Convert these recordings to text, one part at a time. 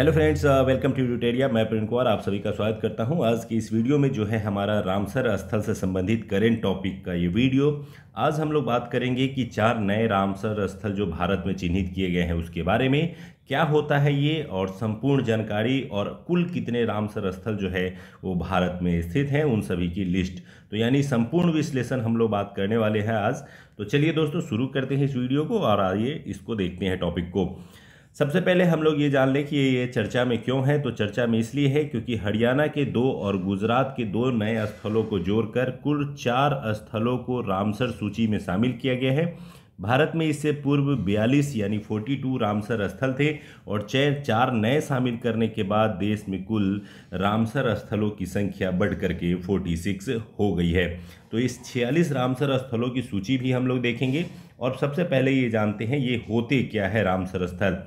hello friends welcome to यूटेरिया मैं प्रेम कुमार आप सभी का स्वागत करता हूं आज की इस वीडियो में जो है हमारा रामसर स्थल से संबंधित करेंट टॉपिक का ये वीडियो आज हम लोग बात करेंगे कि चार नए रामसर स्थल जो भारत में चिन्हित किए गए हैं उसके बारे में क्या होता है ये और संपूर्ण जानकारी और कुल कितने रामसर स्थल जो है वो भारत में स्थित हैं उन सभी की लिस्ट तो यानी संपूर्ण विश्लेषण हम लोग बात करने वाले हैं आज तो चलिए दोस्तों शुरू करते हैं इस वीडियो को और आइए इसको देखते हैं टॉपिक को सबसे पहले हम लोग ये जान लें कि ये चर्चा में क्यों है तो चर्चा में इसलिए है क्योंकि हरियाणा के दो और गुजरात के दो नए स्थलों को जोड़कर कुल चार स्थलों को रामसर सूची में शामिल किया गया है भारत में इससे पूर्व 42 यानी 42 रामसर स्थल थे और चय चार नए शामिल करने के बाद देश में कुल रामसर स्थलों की संख्या बढ़ करके 46 हो गई है तो इस 46 रामसर स्थलों की सूची भी हम लोग देखेंगे और सबसे पहले ये जानते हैं ये होते क्या है रामसर स्थल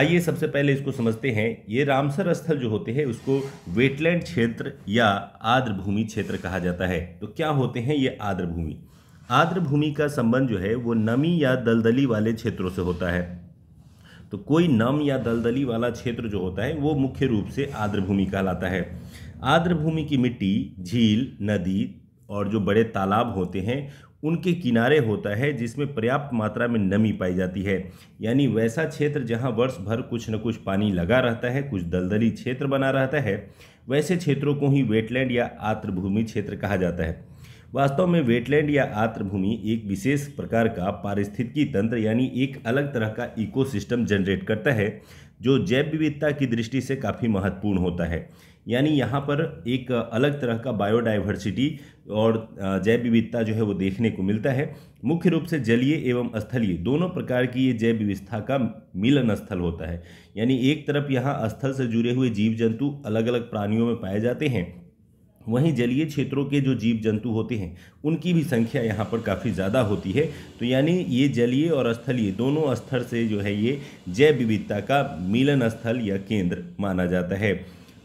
आइए सबसे पहले इसको समझते हैं ये रामसर स्थल जो होते हैं उसको वेटलैंड क्षेत्र या आर्द्र भूमि क्षेत्र कहा जाता है तो क्या होते हैं ये आर्द्र भूमि आर्द्र भूमि का संबंध जो है वो नमी या दलदली वाले क्षेत्रों से होता है तो कोई नम या दलदली वाला क्षेत्र जो होता है वो मुख्य रूप से आर्द्र भूमि कहलाता है आर्द्र भूमि की मिट्टी झील नदी और जो बड़े तालाब होते हैं उनके किनारे होता है जिसमें पर्याप्त मात्रा में नमी पाई जाती है यानी वैसा क्षेत्र जहां वर्ष भर कुछ न कुछ पानी लगा रहता है कुछ दलदली क्षेत्र बना रहता है वैसे क्षेत्रों को ही वेटलैंड या आर्द्रभूमि क्षेत्र कहा जाता है वास्तव में वेटलैंड या आर्द्रभूमि एक विशेष प्रकार का पारिस्थितिकी तंत्र यानी एक अलग तरह का इकोसिस्टम जनरेट करता है जो जैव विविधता की दृष्टि से काफ़ी महत्वपूर्ण होता है यानी यहाँ पर एक अलग तरह का बायोडाइवर्सिटी और जैव विविधता जो है वो देखने को मिलता है मुख्य रूप से जलीय एवं स्थलीय दोनों प्रकार की ये जैव विविधता का मिलन स्थल होता है यानी एक तरफ यहाँ स्थल से जुड़े हुए जीव जंतु अलग अलग प्राणियों में पाए जाते हैं वहीं जलीय क्षेत्रों के जो जीव जंतु होते हैं उनकी भी संख्या यहाँ पर काफ़ी ज़्यादा होती है तो यानी ये जलीय और स्थलीय दोनों स्थल से जो है ये जैव विविधता का मिलन स्थल या केंद्र माना जाता है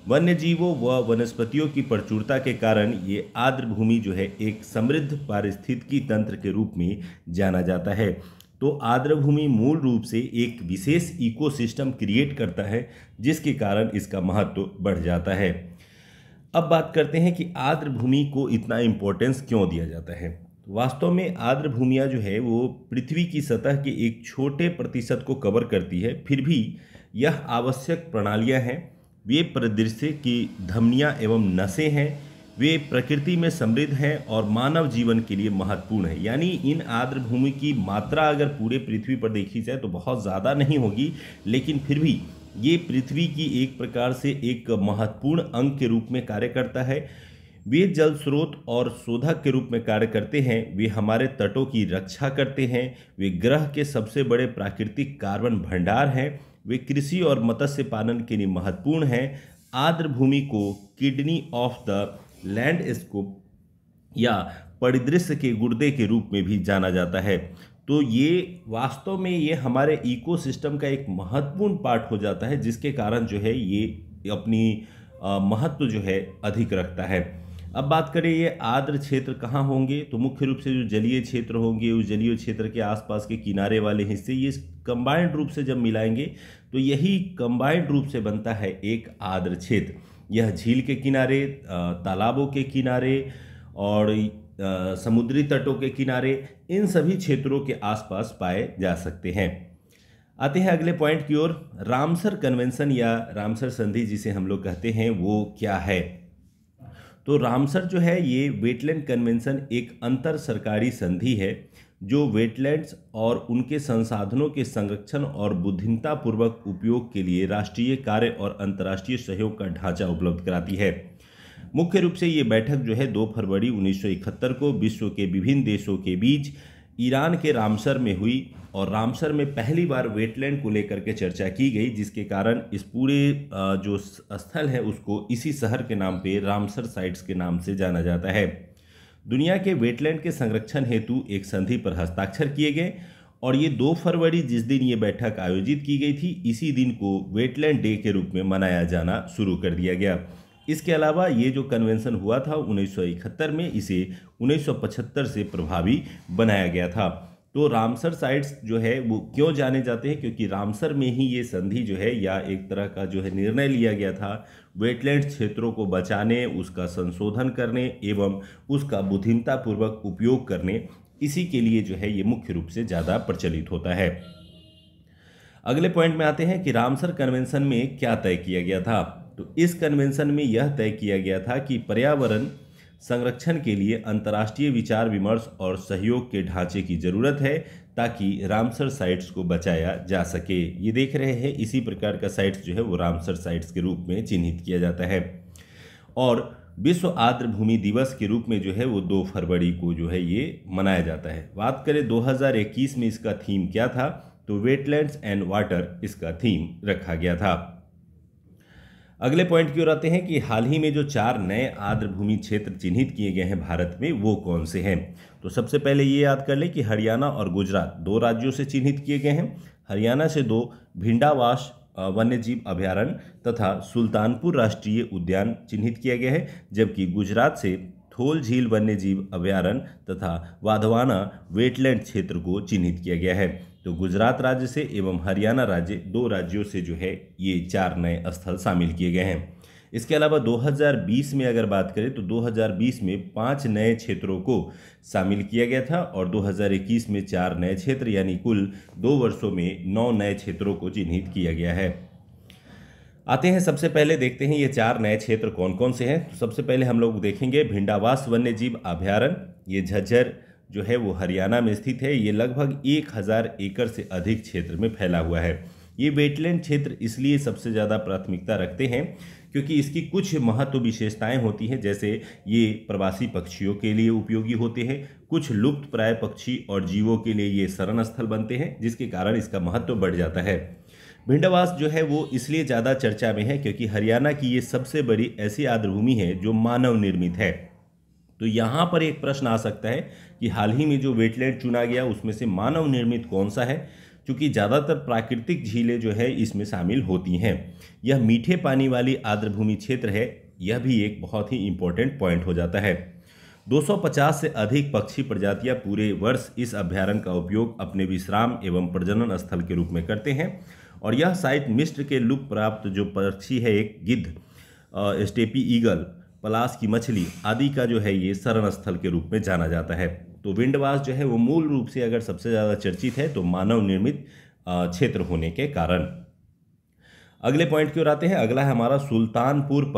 वन्य जीवों व वनस्पतियों की प्रचुरता के कारण ये आर्द्र भूमि जो है एक समृद्ध पारिस्थितिकी तंत्र के रूप में जाना जाता है तो आर्द्र भूमि मूल रूप से एक विशेष इकोसिस्टम क्रिएट करता है जिसके कारण इसका महत्व तो बढ़ जाता है अब बात करते हैं कि आर्द्र भूमि को इतना इम्पोर्टेंस क्यों दिया जाता है वास्तव में आर्द्र भूमिया जो है वो पृथ्वी की सतह के एक छोटे प्रतिशत को कवर करती है फिर भी यह आवश्यक प्रणालियाँ हैं वे परिदृश्य की धमनियाँ एवं नशे हैं वे प्रकृति में समृद्ध हैं और मानव जीवन के लिए महत्वपूर्ण है यानी इन आर्द्र भूमि की मात्रा अगर पूरे पृथ्वी पर देखी जाए तो बहुत ज़्यादा नहीं होगी लेकिन फिर भी ये पृथ्वी की एक प्रकार से एक महत्वपूर्ण अंग के रूप में कार्य करता है वे जल स्रोत और शोधक के रूप में कार्य करते हैं वे हमारे तटों की रक्षा करते हैं वे ग्रह के सबसे बड़े प्राकृतिक कार्बन भंडार हैं वे कृषि और मत्स्य पालन के लिए महत्वपूर्ण हैं आर्द्र भूमि को किडनी ऑफ द लैंडस्कोप या परिदृश्य के गुर्दे के रूप में भी जाना जाता है तो ये वास्तव में ये हमारे इकोसिस्टम का एक महत्वपूर्ण पार्ट हो जाता है जिसके कारण जो है ये अपनी महत्व जो है अधिक रखता है अब बात करें ये आर्द्र क्षेत्र कहाँ होंगे तो मुख्य रूप से जो जलीय क्षेत्र होंगे उस जलीय क्षेत्र के आसपास के किनारे वाले हिस्से ये कंबाइंड रूप से जब मिलाएंगे तो यही कंबाइंड रूप से बनता है एक आर्द्र क्षेत्र यह झील के किनारे तालाबों के किनारे और समुद्री तटों के किनारे इन सभी क्षेत्रों के आसपास पाए जा सकते हैं आते हैं अगले पॉइंट की ओर रामसर कन्वेंशन या रामसर संधि जिसे हम लोग कहते हैं वो क्या है तो रामसर जो है ये वेटलैंड कन्वेंशन एक अंतर सरकारी संधि है जो वेटलैंड्स और उनके संसाधनों के संरक्षण और बुद्धिमतापूर्वक उपयोग के लिए राष्ट्रीय कार्य और अंतर्राष्ट्रीय सहयोग का ढांचा उपलब्ध कराती है मुख्य रूप से ये बैठक जो है 2 फरवरी 1971 को विश्व के विभिन्न देशों के बीच ईरान के रामसर में हुई और रामसर में पहली बार वेटलैंड को लेकर के चर्चा की गई जिसके कारण इस पूरे जो स्थल है उसको इसी शहर के नाम पे रामसर साइट्स के नाम से जाना जाता है दुनिया के वेटलैंड के संरक्षण हेतु एक संधि पर हस्ताक्षर किए गए और ये दो फरवरी जिस दिन ये बैठक आयोजित की गई थी इसी दिन को वेटलैंड डे के रूप में मनाया जाना शुरू कर दिया गया इसके अलावा ये जो कन्वेंशन हुआ था उन्नीस में इसे 1975 से प्रभावी बनाया गया था तो रामसर साइट्स जो है वो क्यों जाने जाते हैं क्योंकि रामसर में ही ये संधि जो है या एक तरह का जो है निर्णय लिया गया था वेटलैंड क्षेत्रों को बचाने उसका संशोधन करने एवं उसका बुद्धिमतापूर्वक उपयोग करने इसी के लिए जो है ये मुख्य रूप से ज़्यादा प्रचलित होता है अगले पॉइंट में आते हैं कि रामसर कन्वेंशन में क्या तय किया गया था तो इस कन्वेंशन में यह तय किया गया था कि पर्यावरण संरक्षण के लिए अंतर्राष्ट्रीय विचार विमर्श और सहयोग के ढांचे की ज़रूरत है ताकि रामसर साइट्स को बचाया जा सके ये देख रहे हैं इसी प्रकार का साइट्स जो है वो रामसर साइट्स के रूप में चिन्हित किया जाता है और विश्व आर्द्र भूमि दिवस के रूप में जो है वो दो फरवरी को जो है ये मनाया जाता है बात करें 2021 में इसका थीम क्या था तो वेटलैंड्स एंड वाटर इसका थीम रखा गया था अगले पॉइंट की ओर आते हैं कि हाल ही में जो चार नए आर्द्र भूमि क्षेत्र चिन्हित किए गए हैं भारत में वो कौन से हैं तो सबसे पहले ये याद कर लें कि हरियाणा और गुजरात दो राज्यों से चिन्हित किए गए हैं हरियाणा से दो भिंडावास वन्यजीव अभ्यारण्य तथा सुल्तानपुर राष्ट्रीय उद्यान चिन्हित किया गया है जबकि गुजरात से थोल झील वन्यजीव अभ्यारण्य तथा वाधवाना वेटलैंड क्षेत्र को चिन्हित किया गया है तो गुजरात राज्य से एवं हरियाणा राज्य दो राज्यों से जो है ये चार नए स्थल शामिल किए गए हैं इसके अलावा 2020 में अगर बात करें तो 2020 में पांच नए क्षेत्रों को शामिल किया गया था और 2021 में चार नए क्षेत्र यानी कुल दो वर्षों में नौ नए क्षेत्रों को चिन्हित किया गया है आते हैं सबसे पहले देखते हैं ये चार नए क्षेत्र कौन कौन से हैं तो सबसे पहले हम लोग देखेंगे भिंडावास वन्यजीव अभ्यारण्य ये झज्जर जो है वो हरियाणा में स्थित है ये लगभग एक हज़ार एकड़ से अधिक क्षेत्र में फैला हुआ है ये वेटलैंड क्षेत्र इसलिए सबसे ज़्यादा प्राथमिकता रखते हैं क्योंकि इसकी कुछ महत्व विशेषताएं होती हैं जैसे ये प्रवासी पक्षियों के लिए उपयोगी होते हैं कुछ लुप्त प्राय पक्षी और जीवों के लिए ये शरण स्थल बनते हैं जिसके कारण इसका महत्व बढ़ जाता है भिंडवास जो है वो इसलिए ज़्यादा चर्चा में है क्योंकि हरियाणा की ये सबसे बड़ी ऐसी आर्द्रभूमि है जो मानव निर्मित है तो यहाँ पर एक प्रश्न आ सकता है कि हाल ही में जो वेटलैंड चुना गया उसमें से मानव निर्मित कौन सा है क्योंकि ज़्यादातर प्राकृतिक झीलें जो है इसमें शामिल होती हैं यह मीठे पानी वाली आर्द्रभूमि क्षेत्र है यह भी एक बहुत ही इम्पोर्टेंट पॉइंट हो जाता है 250 से अधिक पक्षी प्रजातियां पूरे वर्ष इस अभ्यारण्य का उपयोग अपने विश्राम एवं प्रजनन स्थल के रूप में करते हैं और यह साइट मिस्र के लुप्त प्राप्त जो पक्षी है एक गिद्ध स्टेपी ईगल पलास की मछली आदि का जो है ये शरण स्थल के रूप में जाना जाता है तो विंडवास जो है वो मूल रूप से अगर सबसे ज़्यादा चर्चित है तो मानव निर्मित क्षेत्र होने के कारण अगले पॉइंट की ओर आते हैं अगला है हमारा सुल्तानपुर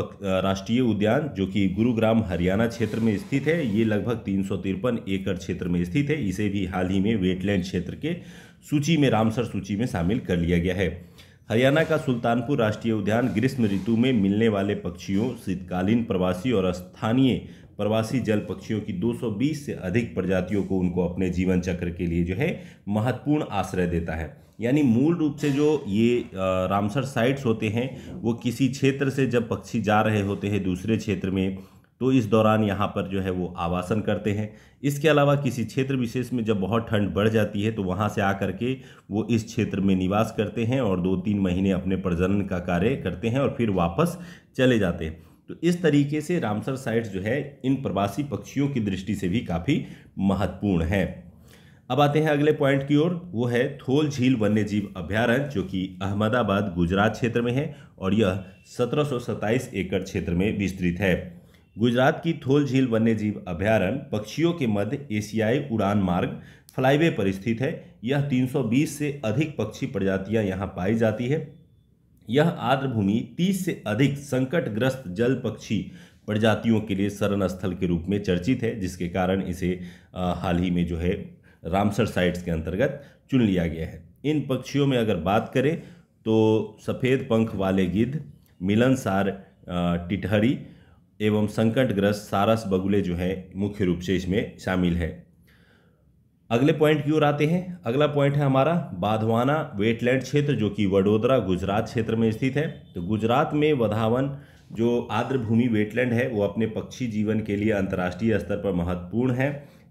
राष्ट्रीय उद्यान जो कि गुरुग्राम हरियाणा क्षेत्र में स्थित है ये लगभग तीन एकड़ क्षेत्र में स्थित है इसे भी हाल ही में वेटलैंड क्षेत्र के सूची में रामसर सूची में शामिल कर लिया गया है हरियाणा का सुल्तानपुर राष्ट्रीय उद्यान ग्रीष्म ऋतु में मिलने वाले पक्षियों शीतकालीन प्रवासी और स्थानीय प्रवासी जल पक्षियों की 220 से अधिक प्रजातियों को उनको अपने जीवन चक्र के लिए जो है महत्वपूर्ण आश्रय देता है यानी मूल रूप से जो ये रामसर साइट्स होते हैं वो किसी क्षेत्र से जब पक्षी जा रहे होते हैं दूसरे क्षेत्र में तो इस दौरान यहाँ पर जो है वो आवासन करते हैं इसके अलावा किसी क्षेत्र विशेष में जब बहुत ठंड बढ़ जाती है तो वहाँ से आकर के वो इस क्षेत्र में निवास करते हैं और दो तीन महीने अपने प्रजनन का कार्य करते हैं और फिर वापस चले जाते हैं तो इस तरीके से रामसर साइट्स जो है इन प्रवासी पक्षियों की दृष्टि से भी काफ़ी महत्वपूर्ण है अब आते हैं अगले पॉइंट की ओर वो है थोल झील वन्यजीव अभ्यारण्य जो कि अहमदाबाद गुजरात क्षेत्र में है और यह सत्रह एकड़ क्षेत्र में विस्तृत है गुजरात की थोल झील वन्यजीव अभ्यारण पक्षियों के मध्य एशियाई उड़ान मार्ग फ्लाईवे पर स्थित है यह 320 से अधिक पक्षी प्रजातियां यहां पाई जाती है यह आर्द्रभूमि 30 से अधिक संकटग्रस्त जल पक्षी प्रजातियों के लिए शरण स्थल के रूप में चर्चित है जिसके कारण इसे हाल ही में जो है रामसर साइट्स के अंतर्गत चुन लिया गया है इन पक्षियों में अगर बात करें तो सफ़ेद पंख वाले गिद्ध मिलनसार टिठहरी एवं संकटग्रस्त सारस बगुले जो हैं मुख्य रूप से इसमें शामिल है अगले पॉइंट की ओर आते हैं अगला पॉइंट है हमारा बाधवाना वेटलैंड क्षेत्र जो कि वडोदरा गुजरात क्षेत्र में स्थित है तो गुजरात में वधावन जो आर्द्रभूमि वेटलैंड है वो अपने पक्षी जीवन के लिए अंतर्राष्ट्रीय स्तर पर महत्वपूर्ण है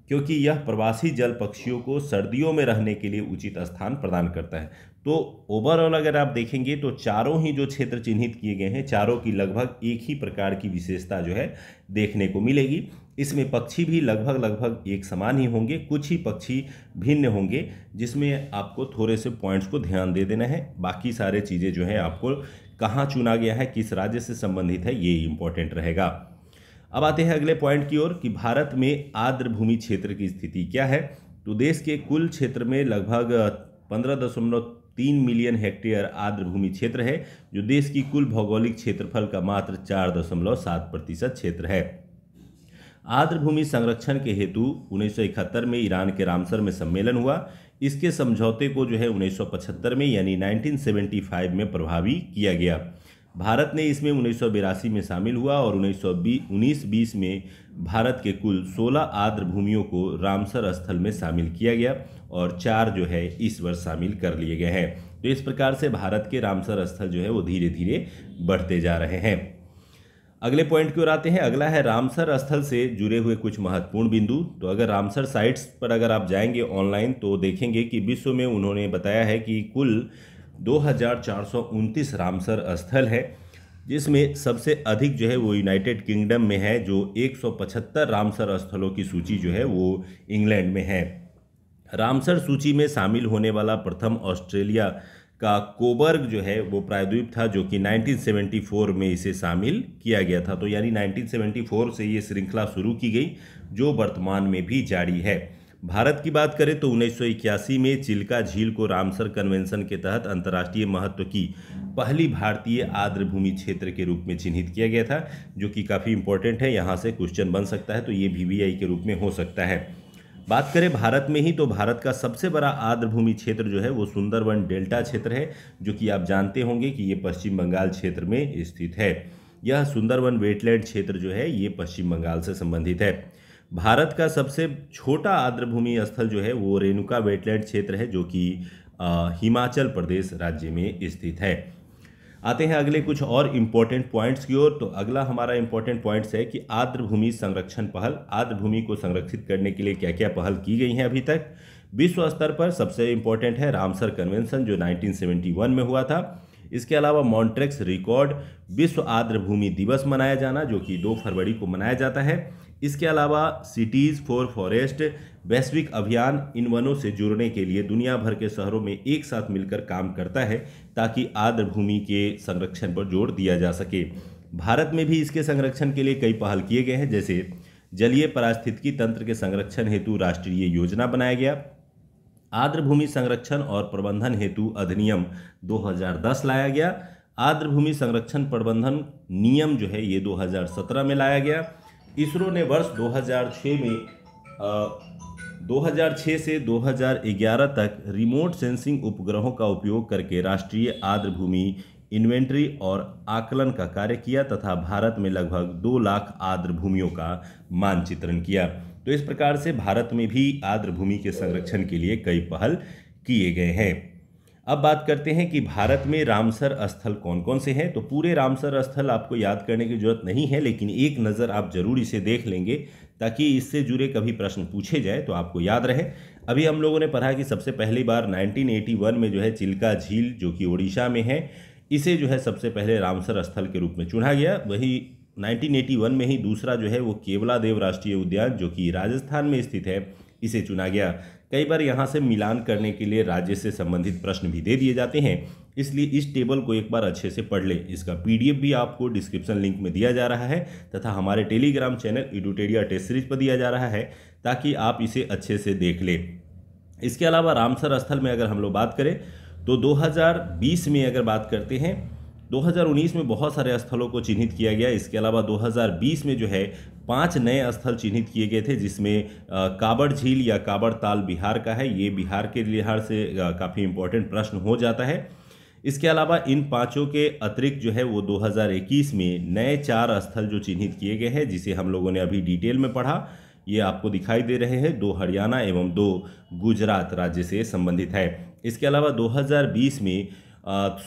क्योंकि यह प्रवासी जल पक्षियों को सर्दियों में रहने के लिए उचित स्थान प्रदान करता है तो ओवरऑल अगर आप देखेंगे तो चारों ही जो क्षेत्र चिन्हित किए गए हैं चारों की लगभग एक ही प्रकार की विशेषता जो है देखने को मिलेगी इसमें पक्षी भी लगभग लगभग एक समान ही होंगे कुछ ही पक्षी भिन्न होंगे जिसमें आपको थोड़े से पॉइंट्स को ध्यान दे देना है बाकी सारे चीज़ें जो है आपको कहाँ चुना गया है किस राज्य से संबंधित है ये इम्पोर्टेंट रहेगा अब आते हैं अगले पॉइंट की ओर कि भारत में आर्द्र भूमि क्षेत्र की स्थिति क्या है तो देश के कुल क्षेत्र में लगभग पंद्रह दशमलव तीन मिलियन हेक्टेयर आर्द्र भूमि क्षेत्र है जो देश की कुल भौगोलिक क्षेत्रफल का मात्र चार दशमलव सात प्रतिशत क्षेत्र है आर्द्र भूमि संरक्षण के हेतु उन्नीस में ईरान के रामसर में सम्मेलन हुआ इसके समझौते को जो है उन्नीस में यानी 1975 में प्रभावी किया गया भारत ने इसमें उन्नीस में शामिल हुआ और उन्नीस सौ बीस में भारत के कुल 16 आर्द्र भूमियों को रामसर स्थल में शामिल किया गया और चार जो है इस वर्ष शामिल कर लिए गए हैं तो इस प्रकार से भारत के रामसर स्थल जो है वो धीरे धीरे बढ़ते जा रहे हैं अगले पॉइंट की ओर आते हैं अगला है रामसर स्थल से जुड़े हुए कुछ महत्वपूर्ण बिंदु तो अगर रामसर साइट्स पर अगर आप जाएंगे ऑनलाइन तो देखेंगे कि विश्व में उन्होंने बताया है कि कुल दो रामसर स्थल है जिसमें सबसे अधिक जो है वो यूनाइटेड किंगडम में है जो 175 रामसर स्थलों की सूची जो है वो इंग्लैंड में है रामसर सूची में शामिल होने वाला प्रथम ऑस्ट्रेलिया का कोबर्ग जो है वो प्रायद्वीप था जो कि 1974 में इसे शामिल किया गया था तो यानी 1974 से ये श्रृंखला शुरू की गई जो वर्तमान में भी जारी है भारत की बात करें तो उन्नीस में चिल्का झील को रामसर कन्वेंशन के तहत अंतर्राष्ट्रीय महत्व की पहली भारतीय आर्द्र भूमि क्षेत्र के रूप में चिन्हित किया गया था जो कि काफ़ी इंपॉर्टेंट है यहाँ से क्वेश्चन बन सकता है तो ये वी के रूप में हो सकता है बात करें भारत में ही तो भारत का सबसे बड़ा आर्द्र भूमि क्षेत्र जो है वो सुंदरवन डेल्टा क्षेत्र है जो कि आप जानते होंगे कि ये पश्चिम बंगाल क्षेत्र में स्थित है यह सुंदरवन वेटलैंड क्षेत्र जो है ये पश्चिम बंगाल से संबंधित है भारत का सबसे छोटा आर्द्रभूमि स्थल जो है वो रेणुका वेटलैंड क्षेत्र है जो कि हिमाचल प्रदेश राज्य में स्थित है आते हैं अगले कुछ और इम्पोर्टेंट पॉइंट्स की ओर तो अगला हमारा इम्पोर्टेंट पॉइंट्स है कि आर्द्र भूमि संरक्षण पहल आर्द्र भूमि को संरक्षित करने के लिए क्या क्या पहल की गई हैं अभी तक विश्व स्तर पर सबसे इम्पोर्टेंट है रामसर कन्वेंशन जो 1971 में हुआ था इसके अलावा मॉन्ट्रेक्स रिकॉर्ड विश्व आर्द्र भूमि दिवस मनाया जाना जो कि दो फरवरी को मनाया जाता है इसके अलावा सिटीज़ फॉर फॉरेस्ट वैश्विक अभियान इन वनों से जुड़ने के लिए दुनिया भर के शहरों में एक साथ मिलकर काम करता है ताकि आर्द्र भूमि के संरक्षण पर जोर दिया जा सके भारत में भी इसके संरक्षण के लिए कई पहल किए गए हैं जैसे जलीय पारिस्थितिकी तंत्र के संरक्षण हेतु राष्ट्रीय योजना बनाया गया आर्द्र भूमि संरक्षण और प्रबंधन हेतु अधिनियम 2010 लाया गया आर्द्र भूमि संरक्षण प्रबंधन नियम जो है ये 2017 में लाया गया इसरो ने वर्ष 2006 में आ, 2006 से 2011 तक रिमोट सेंसिंग उपग्रहों का उपयोग करके राष्ट्रीय आर्द्र भूमि इन्वेंट्री और आकलन का कार्य किया तथा भारत में लगभग दो लाख आर्द्र भूमियों का मानचित्रण किया तो इस प्रकार से भारत में भी आर्द्र भूमि के संरक्षण के लिए कई पहल किए गए हैं अब बात करते हैं कि भारत में रामसर स्थल कौन कौन से हैं तो पूरे रामसर स्थल आपको याद करने की जरूरत नहीं है लेकिन एक नज़र आप जरूर इसे देख लेंगे ताकि इससे जुड़े कभी प्रश्न पूछे जाए तो आपको याद रहे अभी हम लोगों ने पढ़ा कि सबसे पहली बार 1981 में जो है चिल्का झील जो कि ओडिशा में है इसे जो है सबसे पहले रामसर स्थल के रूप में चुना गया वही 1981 में ही दूसरा जो है वो केवला देव राष्ट्रीय उद्यान जो कि राजस्थान में स्थित है इसे चुना गया कई बार यहाँ से मिलान करने के लिए राज्य से संबंधित प्रश्न भी दे दिए जाते हैं इसलिए इस टेबल को एक बार अच्छे से पढ़ लें इसका पीडीएफ भी आपको डिस्क्रिप्शन लिंक में दिया जा रहा है तथा हमारे टेलीग्राम चैनल इडुटेडिया टेस्ट सीरीज पर दिया जा रहा है ताकि आप इसे अच्छे से देख लें इसके अलावा रामसर स्थल में अगर हम लोग बात करें तो दो में अगर बात करते हैं 2019 में बहुत सारे स्थलों को चिन्हित किया गया इसके अलावा 2020 में जो है पांच नए स्थल चिन्हित किए गए थे जिसमें काबड़ झील या काबड़ ताल बिहार का है ये बिहार के लिहाज से काफ़ी इंपॉर्टेंट प्रश्न हो जाता है इसके अलावा इन पांचों के अतिरिक्त जो है वो 2021 में नए चार स्थल जो चिन्हित किए गए हैं जिसे हम लोगों ने अभी डिटेल में पढ़ा ये आपको दिखाई दे रहे हैं दो हरियाणा एवं दो गुजरात राज्य से संबंधित है इसके अलावा 2020 में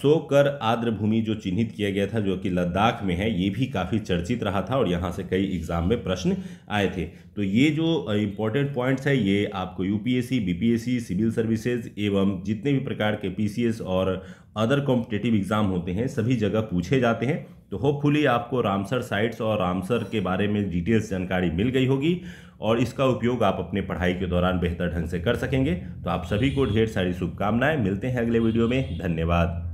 सो कर आर्द्र भूमि जो चिन्हित किया गया था जो कि लद्दाख में है ये भी काफ़ी चर्चित रहा था और यहाँ से कई एग्ज़ाम में प्रश्न आए थे तो ये जो इम्पोर्टेंट पॉइंट्स है ये आपको यूपीएससी बीपीएससी सिविल सर्विसेज एवं जितने भी प्रकार के पीसीएस और अदर कॉम्पिटेटिव एग्ज़ाम होते हैं सभी जगह पूछे जाते हैं तो होपफुली आपको रामसर साइट्स और रामसर के बारे में डिटेल्स जानकारी मिल गई होगी और इसका उपयोग आप अपने पढ़ाई के दौरान बेहतर ढंग से कर सकेंगे तो आप सभी को ढेर सारी शुभकामनाएं मिलते हैं अगले वीडियो में धन्यवाद